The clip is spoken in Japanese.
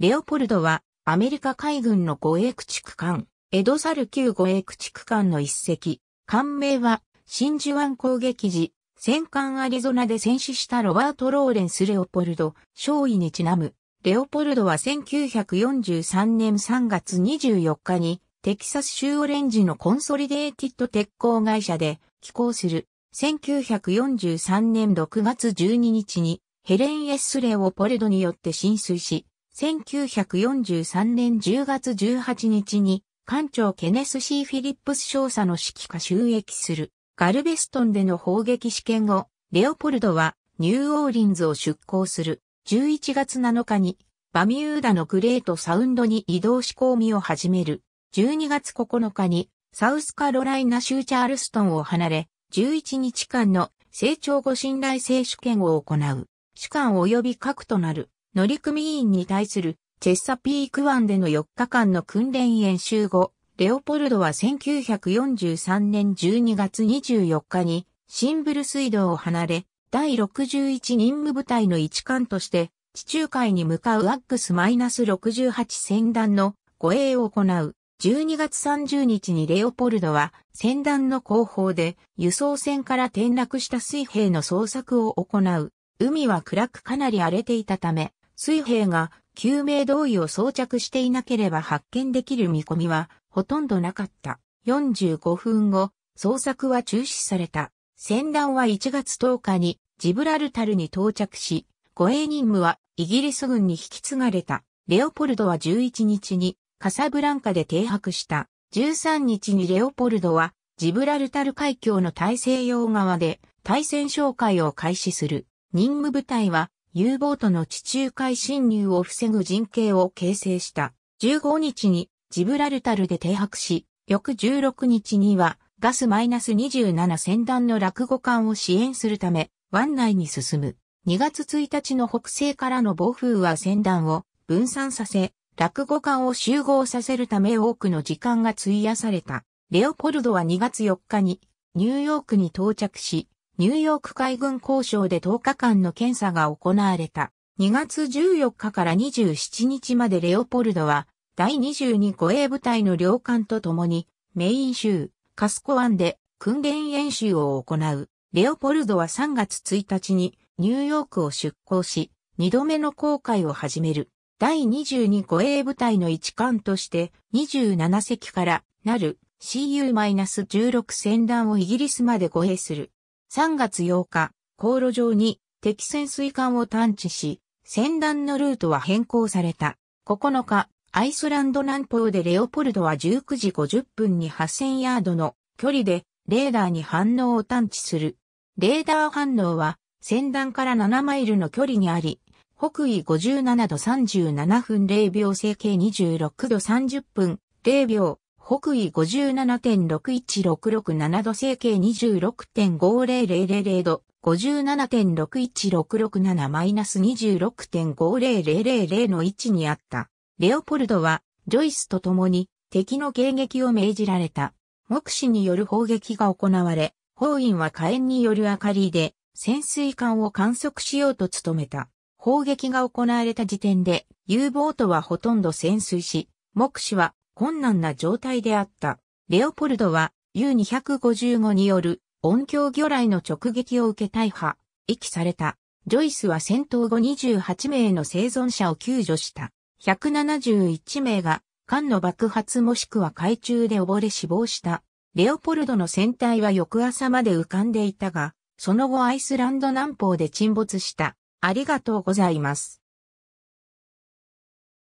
レオポルドは、アメリカ海軍の護衛駆逐艦、エドサル級護衛駆逐艦の一隻。艦名は、真珠湾攻撃時、戦艦アリゾナで戦死したロバート・ローレンス・レオポルド、少尉にちなむ。レオポルドは1943年3月24日に、テキサス州オレンジのコンソリデーティッド鉄鋼会社で寄港する。1943年6月12日にヘレン・エス・レオポルドによって浸水し、1943年10月18日に、艦長ケネス・シー・フィリップス少佐の指揮下収益する、ガルベストンでの砲撃試験後、レオポルドはニューオーリンズを出港する11月7日にバミューダのグレートサウンドに移動試込みを始める。12月9日にサウスカロライナ州チャールストンを離れ、11日間の成長後信頼性試験を行う。主管及び核となる乗組員に対するチェッサピーク湾での4日間の訓練演習後、レオポルドは1943年12月24日にシンブル水道を離れ、第61任務部隊の一艦として、地中海に向かうアックス -68 船団の護衛を行う。12月30日にレオポルドは船団の後方で輸送船から転落した水兵の捜索を行う。海は暗くかなり荒れていたため、水兵が救命胴衣を装着していなければ発見できる見込みはほとんどなかった。45分後、捜索は中止された。船団は1月10日にジブラルタルに到着し、護衛任務はイギリス軍に引き継がれた。レオポルドは11日にカサブランカで停泊した。13日にレオポルドはジブラルタル海峡の大西洋側で対戦紹介を開始する。任務部隊は U ボートの地中海侵入を防ぐ陣形を形成した。15日にジブラルタルで停泊し、翌16日にはガス -27 船団の落語艦を支援するため湾内に進む。2月1日の北西からの暴風は船団を分散させ、落語艦を集合させるため多くの時間が費やされた。レオポルドは2月4日にニューヨークに到着し、ニューヨーク海軍交渉で10日間の検査が行われた。2月14日から27日までレオポルドは、第22護衛部隊の領艦と共に、メイン州、カスコ湾で訓練演習を行う。レオポルドは3月1日にニューヨークを出港し、2度目の航海を始める。第22護衛部隊の一艦として27隻からなる CU-16 戦団をイギリスまで護衛する。3月8日、航路上に敵潜水艦を探知し、船団のルートは変更された。9日、アイスランド南方でレオポルドは19時50分に8000ヤードの距離でレーダーに反応を探知する。レーダー反応は船団から7マイルの距離にあり、北緯57度37分0秒整形26度30分0秒、北緯57.61667度整形26.50000度57.61667-26.50000の位置にあった。レオポルドは、ジョイスと共に敵の迎撃を命じられた。目視による砲撃が行われ、法院は火炎による明かりで潜水艦を観測しようと努めた。砲撃が行われた時点で、U ボートはほとんど潜水し、目視は困難な状態であった。レオポルドは U255 による音響魚雷の直撃を受け大破、遺棄された。ジョイスは戦闘後28名の生存者を救助した。171名が艦の爆発もしくは海中で溺れ死亡した。レオポルドの船体は翌朝まで浮かんでいたが、その後アイスランド南方で沈没した。ありがとうございます。